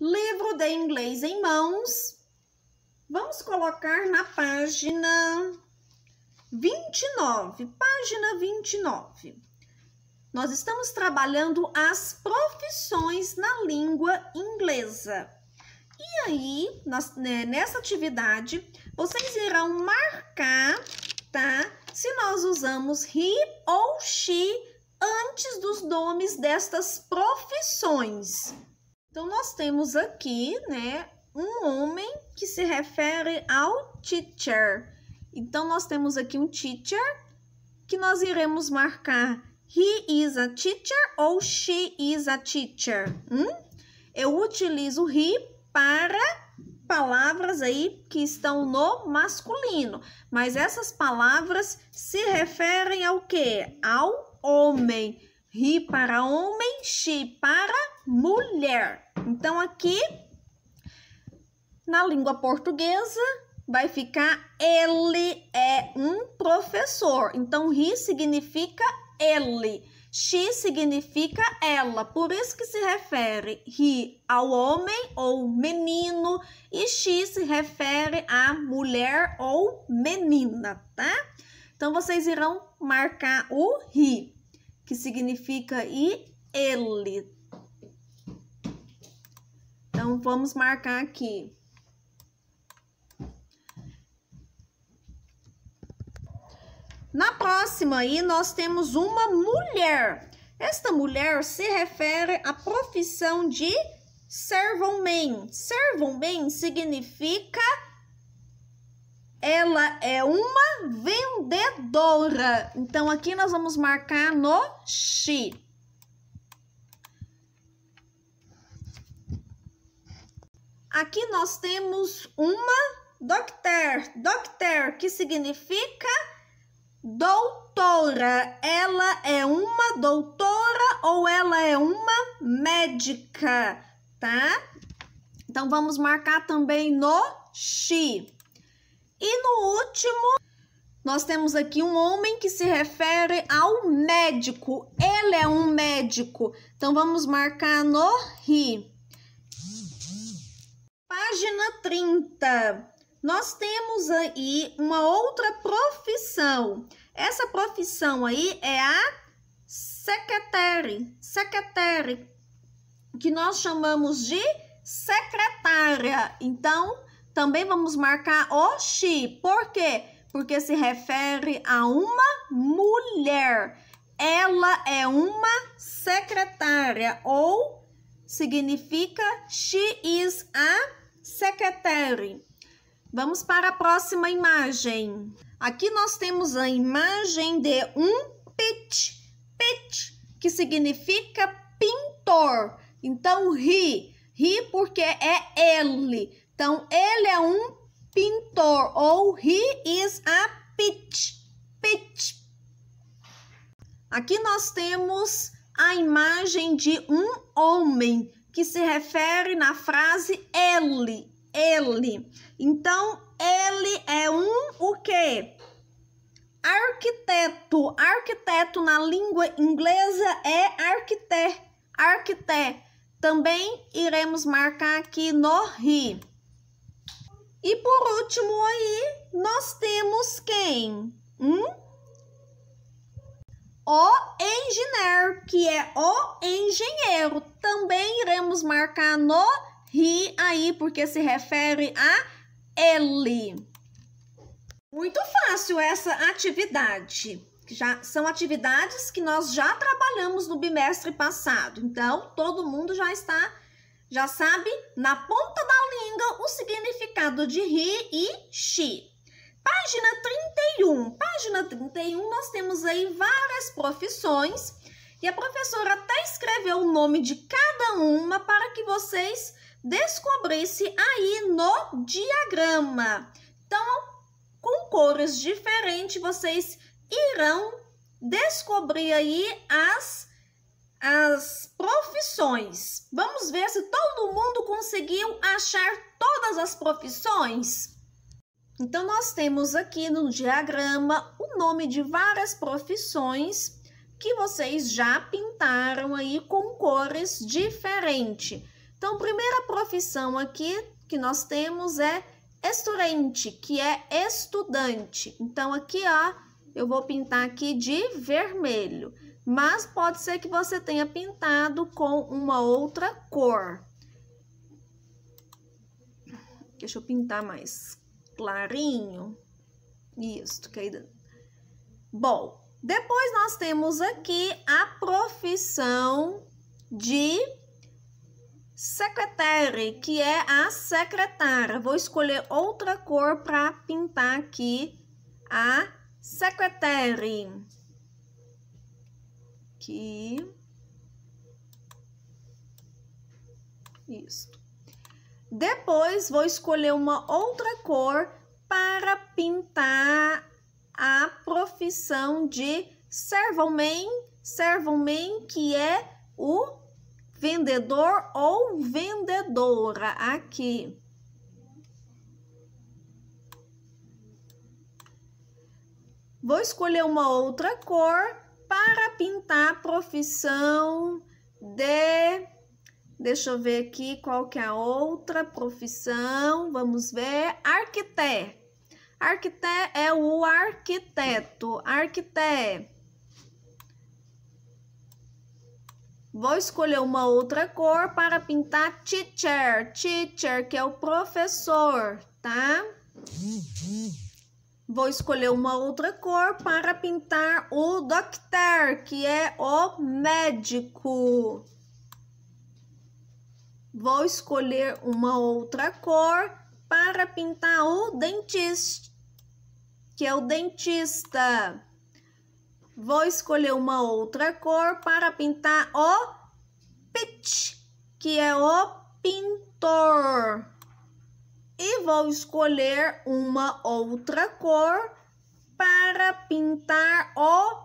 Livro de inglês em mãos. Vamos colocar na página 29. Página 29. Nós estamos trabalhando as profissões na língua inglesa. E aí, nós, né, nessa atividade, vocês irão marcar, tá? Se nós usamos he ou she antes dos nomes destas profissões. Então, nós temos aqui, né, um homem que se refere ao teacher. Então, nós temos aqui um teacher que nós iremos marcar he is a teacher ou she is a teacher. Hum? Eu utilizo he para palavras aí que estão no masculino, mas essas palavras se referem ao que? Ao homem. He para homem, she para mulher. Então, aqui, na língua portuguesa, vai ficar ele é um professor. Então, he significa ele. She significa ela, por isso que se refere he ao homem ou menino e she se refere à mulher ou menina, tá? Então vocês irão marcar o he, que significa e ele, então, vamos marcar aqui. Na próxima aí, nós temos uma mulher. Esta mulher se refere à profissão de servant-man. significa ela é uma vendedora. Então, aqui nós vamos marcar no she. aqui nós temos uma doctor, doctor, que significa doutora. Ela é uma doutora ou ela é uma médica, tá? Então vamos marcar também no she. E no último, nós temos aqui um homem que se refere ao médico. Ele é um médico. Então vamos marcar no he página 30, nós temos aí uma outra profissão. Essa profissão aí é a secretária, secretária, que nós chamamos de secretária. Então, também vamos marcar Oxi. Por quê? Porque se refere a uma mulher. Ela é uma secretária ou significa she is a secretary. Vamos para a próxima imagem. Aqui nós temos a imagem de um pitch, pitch, que significa pintor. Então, ri, ri porque é ele. Então, ele é um pintor, ou he is a pitch, pitch. Aqui nós temos a imagem de um homem, que se refere na frase ele, ele. Então, ele é um o quê? Arquiteto. Arquiteto na língua inglesa é arquiteto. Arquiteto. Também iremos marcar aqui no ri. E por último aí, nós temos quem? Um o engineer, que é o engenheiro. Também iremos marcar no he aí, porque se refere a ele. Muito fácil essa atividade. Já são atividades que nós já trabalhamos no bimestre passado. Então, todo mundo já está já sabe na ponta da língua o significado de he e she. Página 31, página 31, nós temos aí várias profissões e a professora até escreveu o nome de cada uma para que vocês descobrissem aí no diagrama. Então, com cores diferentes, vocês irão descobrir aí as, as profissões. Vamos ver se todo mundo conseguiu achar todas as profissões? Então, nós temos aqui no diagrama o nome de várias profissões que vocês já pintaram aí com cores diferentes. Então, primeira profissão aqui que nós temos é estudante, que é estudante. Então, aqui, ó, eu vou pintar aqui de vermelho. Mas pode ser que você tenha pintado com uma outra cor. Deixa eu pintar mais clarinho. Isso, querida. Bom, depois nós temos aqui a profissão de secretária, que é a secretária. Vou escolher outra cor para pintar aqui a secretária. Aqui. Isso. Depois vou escolher uma outra cor para pintar a profissão de servoman, servoman que é o vendedor ou vendedora aqui. Vou escolher uma outra cor para pintar a profissão de Deixa eu ver aqui qual que é a outra profissão. Vamos ver. Arquité. Arquité é o arquiteto. Arquité. Vou escolher uma outra cor para pintar teacher. Teacher, que é o professor, tá? Vou escolher uma outra cor para pintar o doctor, que é o médico. Vou escolher uma outra cor para pintar o dentista, que é o dentista. Vou escolher uma outra cor para pintar o pitch, que é o pintor. E vou escolher uma outra cor para pintar o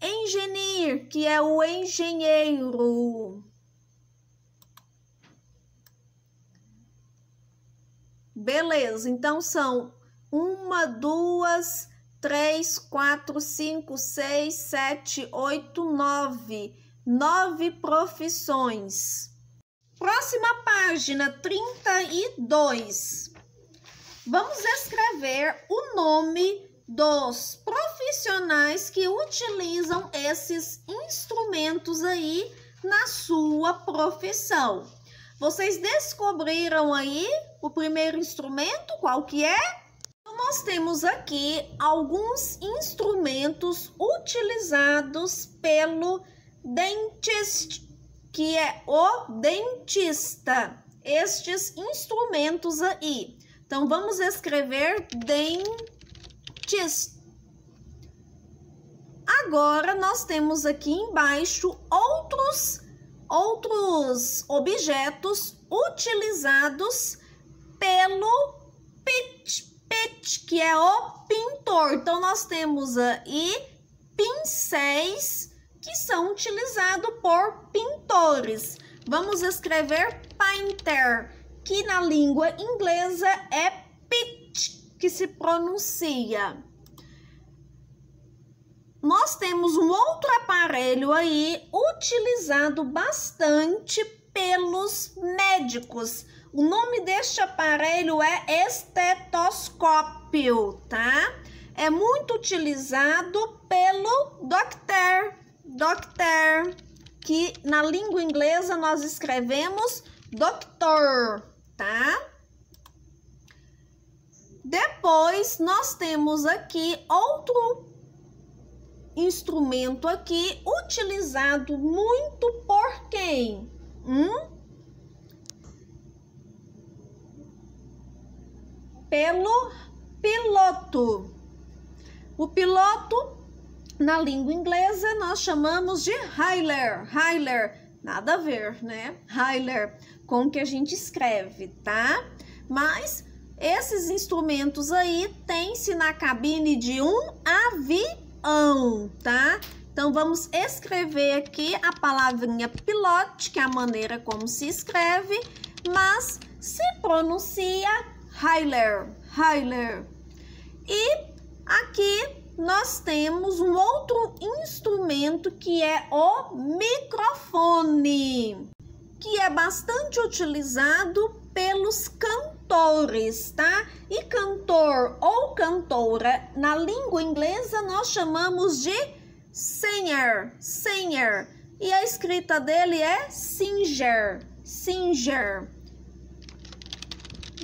engenheiro, que é o engenheiro. Beleza, então são uma, duas, três, quatro, cinco, seis, sete, oito, nove. Nove profissões. Próxima página, 32. Vamos escrever o nome dos profissionais que utilizam esses instrumentos aí na sua profissão. Vocês descobriram aí o primeiro instrumento, qual que é? Então, nós temos aqui alguns instrumentos utilizados pelo dentista, que é o dentista. Estes instrumentos aí. Então, vamos escrever dentista. Agora, nós temos aqui embaixo outros, outros objetos utilizados pelo pit, pit, que é o pintor. Então, nós temos aí pincéis que são utilizados por pintores. Vamos escrever painter, que na língua inglesa é pit, que se pronuncia. Nós temos um outro aparelho aí utilizado bastante pelos médicos o nome deste aparelho é estetoscópio, tá? É muito utilizado pelo doctor, doctor, que na língua inglesa nós escrevemos doctor, tá? Depois nós temos aqui outro instrumento aqui utilizado muito por quem? Hum? pelo piloto. O piloto, na língua inglesa, nós chamamos de Hailer. Hailer, nada a ver, né? Hailer, com o que a gente escreve, tá? Mas esses instrumentos aí tem-se na cabine de um avião, tá? Então, vamos escrever aqui a palavrinha pilote, que é a maneira como se escreve, mas se pronuncia higher, higher. E aqui nós temos um outro instrumento que é o microfone, que é bastante utilizado pelos cantores, tá? E cantor ou cantora, na língua inglesa nós chamamos de singer, singer. E a escrita dele é singer, singer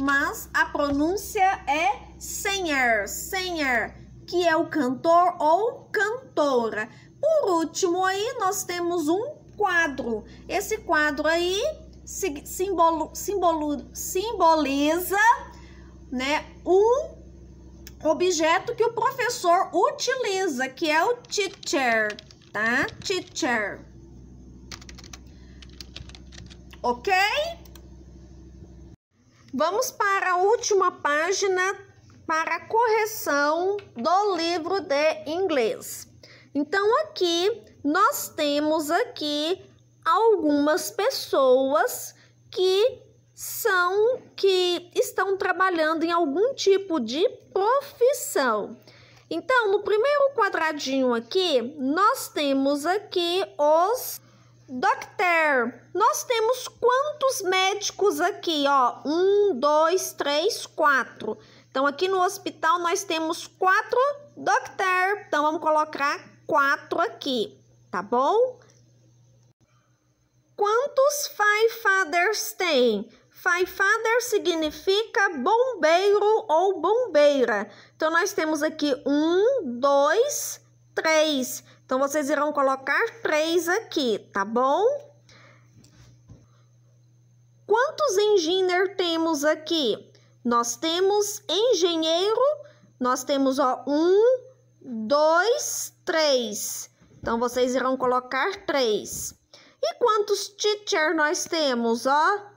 mas a pronúncia é singer, singer, que é o cantor ou cantora. Por último, aí nós temos um quadro. Esse quadro aí simbolo, simbolo, simboliza né, um objeto que o professor utiliza, que é o teacher, tá? Teacher. Ok? Vamos para a última página para a correção do livro de inglês. Então aqui nós temos aqui algumas pessoas que são que estão trabalhando em algum tipo de profissão. Então, no primeiro quadradinho aqui, nós temos aqui os Doctor, nós temos quantos médicos aqui? Ó, um, dois, três, quatro. Então, aqui no hospital nós temos quatro doctor. Então, vamos colocar quatro aqui, tá bom? Quantos firefighters tem? Firefighter significa bombeiro ou bombeira. Então, nós temos aqui um, dois, três 3. Então, vocês irão colocar 3 aqui, tá bom? Quantos engenheiros temos aqui? Nós temos engenheiro, nós temos, ó, 1, 2, 3. Então, vocês irão colocar 3. E quantos teacher nós temos, ó?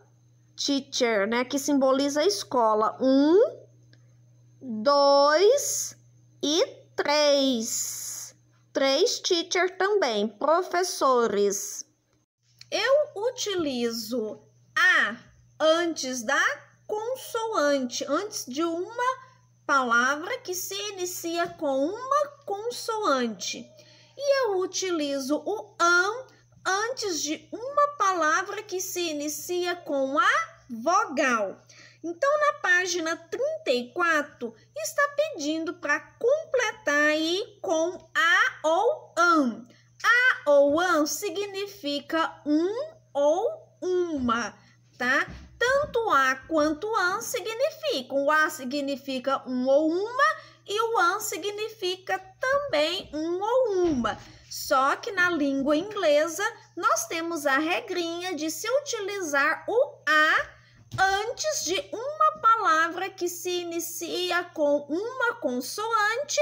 Teacher, né, que simboliza a escola. 1, 2 e 3. Três teacher também, professores. Eu utilizo a antes da consoante, antes de uma palavra que se inicia com uma consoante. E eu utilizo o an antes de uma palavra que se inicia com a vogal. Então, na página 34, está pedindo para completar aí com a ou an. A ou an significa um ou uma, tá? Tanto a quanto an significam. O a significa um ou uma e o an significa também um ou uma. Só que na língua inglesa nós temos a regrinha de se utilizar o a antes de uma palavra que se inicia com uma consoante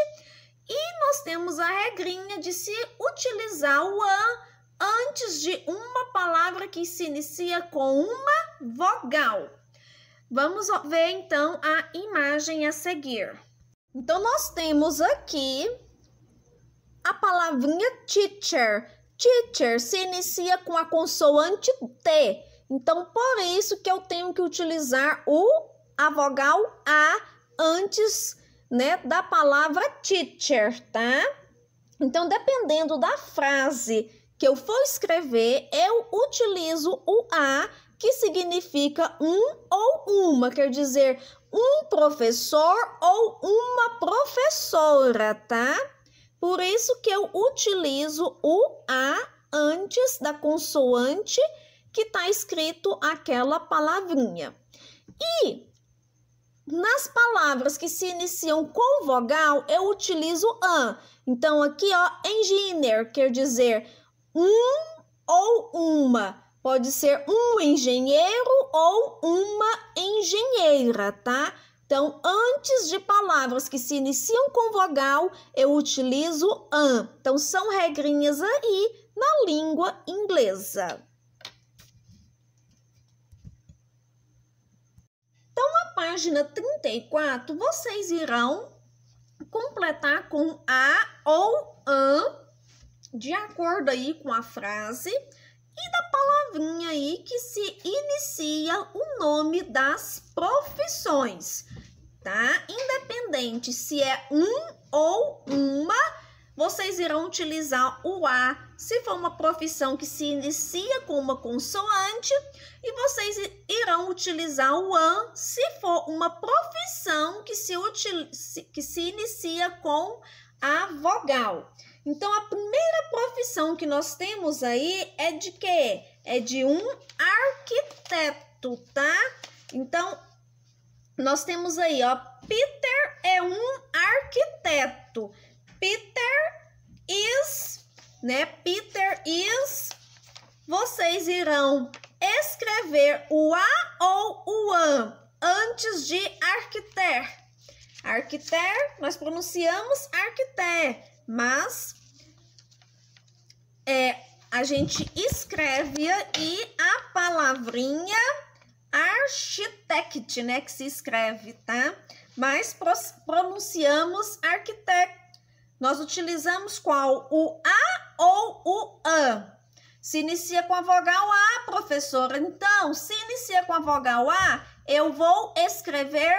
e nós temos a regrinha de se utilizar o an antes de uma palavra que se inicia com uma vogal. Vamos ver então a imagem a seguir. Então nós temos aqui a palavrinha teacher. Teacher se inicia com a consoante T então, por isso que eu tenho que utilizar o a vogal a antes, né, da palavra teacher, tá? Então, dependendo da frase que eu for escrever, eu utilizo o a que significa um ou uma, quer dizer, um professor ou uma professora, tá? Por isso que eu utilizo o a antes da consoante que está escrito aquela palavrinha. E nas palavras que se iniciam com vogal, eu utilizo an. Então, aqui, ó, engineer quer dizer um ou uma. Pode ser um engenheiro ou uma engenheira, tá? Então, antes de palavras que se iniciam com vogal, eu utilizo an. Então, são regrinhas aí na língua inglesa. Então, na página 34, vocês irão completar com a ou an, de acordo aí com a frase e da palavrinha aí que se inicia o nome das profissões, tá? Independente se é um ou uma, vocês irão utilizar o a se for uma profissão que se inicia com uma consoante, e vocês irão utilizar o an se for uma profissão que se, que se inicia com a vogal. Então, a primeira profissão que nós temos aí é de quê? É de um arquiteto, tá? Então, nós temos aí, ó, Peter é um arquiteto. Peter is né? Peter is. Vocês irão escrever o a ou o an antes de arquiter. Arquiter, nós pronunciamos arquiter, mas é, a gente escreve e a palavrinha architect, né, que se escreve, tá? Mas pronunciamos arquitect. Nós utilizamos qual? O a ou o an. Se inicia com a vogal A, professora. Então, se inicia com a vogal A, eu vou escrever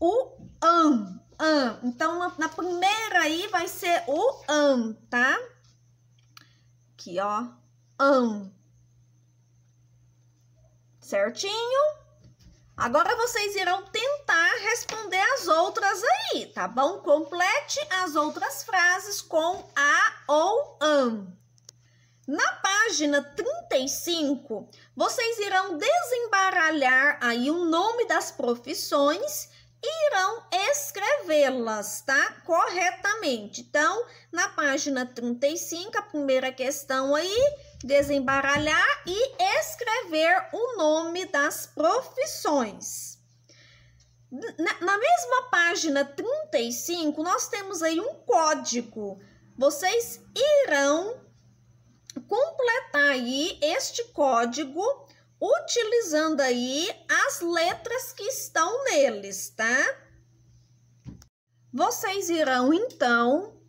o an. an. Então, na, na primeira aí vai ser o an, tá? Aqui, ó. An. Certinho? Agora vocês irão tentar responder as outras aí, tá bom? Complete as outras frases com a ou am. Na página 35, vocês irão desembaralhar aí o nome das profissões e irão escrevê-las, tá? Corretamente. Então, na página 35, a primeira questão aí desembaralhar e escrever o nome das profissões. Na, mesma página 35, nós temos aí um código. Vocês irão completar aí este código utilizando aí as letras que estão neles, tá? Vocês irão, então,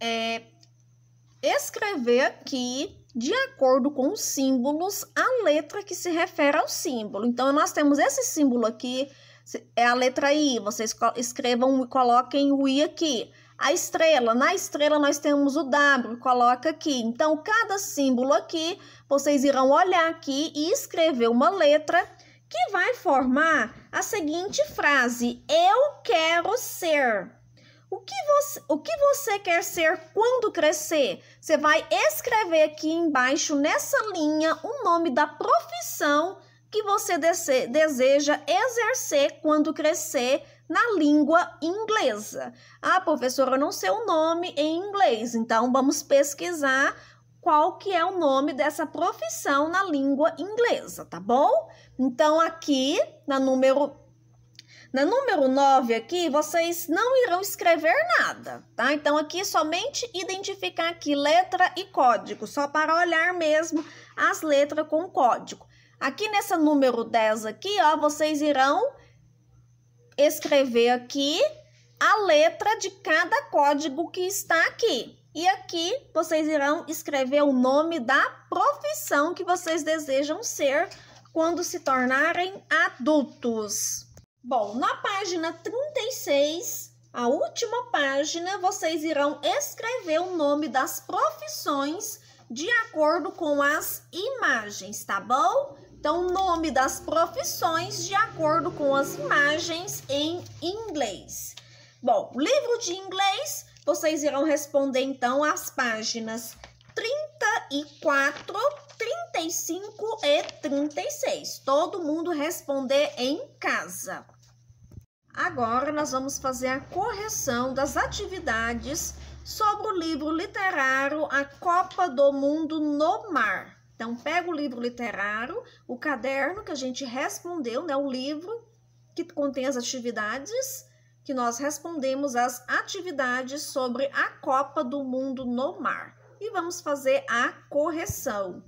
é, escrever aqui, de acordo com os símbolos, a letra que se refere ao símbolo. Então, nós temos esse símbolo aqui, é a letra I. Vocês escrevam e coloquem o I aqui. A estrela, na estrela nós temos o W, coloca aqui. Então, cada símbolo aqui, vocês irão olhar aqui e escrever uma letra que vai formar a seguinte frase: Eu quero ser. O que, você, o que você quer ser quando crescer? Você vai escrever aqui embaixo, nessa linha, o nome da profissão que você deseja exercer quando crescer na língua inglesa. Ah, professora, eu não sei o nome em inglês, então vamos pesquisar qual que é o nome dessa profissão na língua inglesa, tá bom? Então, aqui, na número na número 9 aqui, vocês não irão escrever nada, tá? Então, aqui é somente identificar aqui letra e código, só para olhar mesmo as letras com código. Aqui nessa número 10 aqui, ó, vocês irão escrever aqui a letra de cada código que está aqui. E aqui vocês irão escrever o nome da profissão que vocês desejam ser quando se tornarem adultos. Bom, na página 36, a última página, vocês irão escrever o nome das profissões de acordo com as imagens, tá bom? Então, nome das profissões de acordo com as imagens em inglês. Bom, livro de inglês, vocês irão responder então as páginas 34, 35 e 36. Todo mundo responder em casa. Agora nós vamos fazer a correção das atividades sobre o livro literário A Copa do Mundo no Mar. Então, pega o livro literário, o caderno que a gente respondeu, né, o livro que contém as atividades, que nós respondemos as atividades sobre a Copa do Mundo no Mar. E vamos fazer a correção.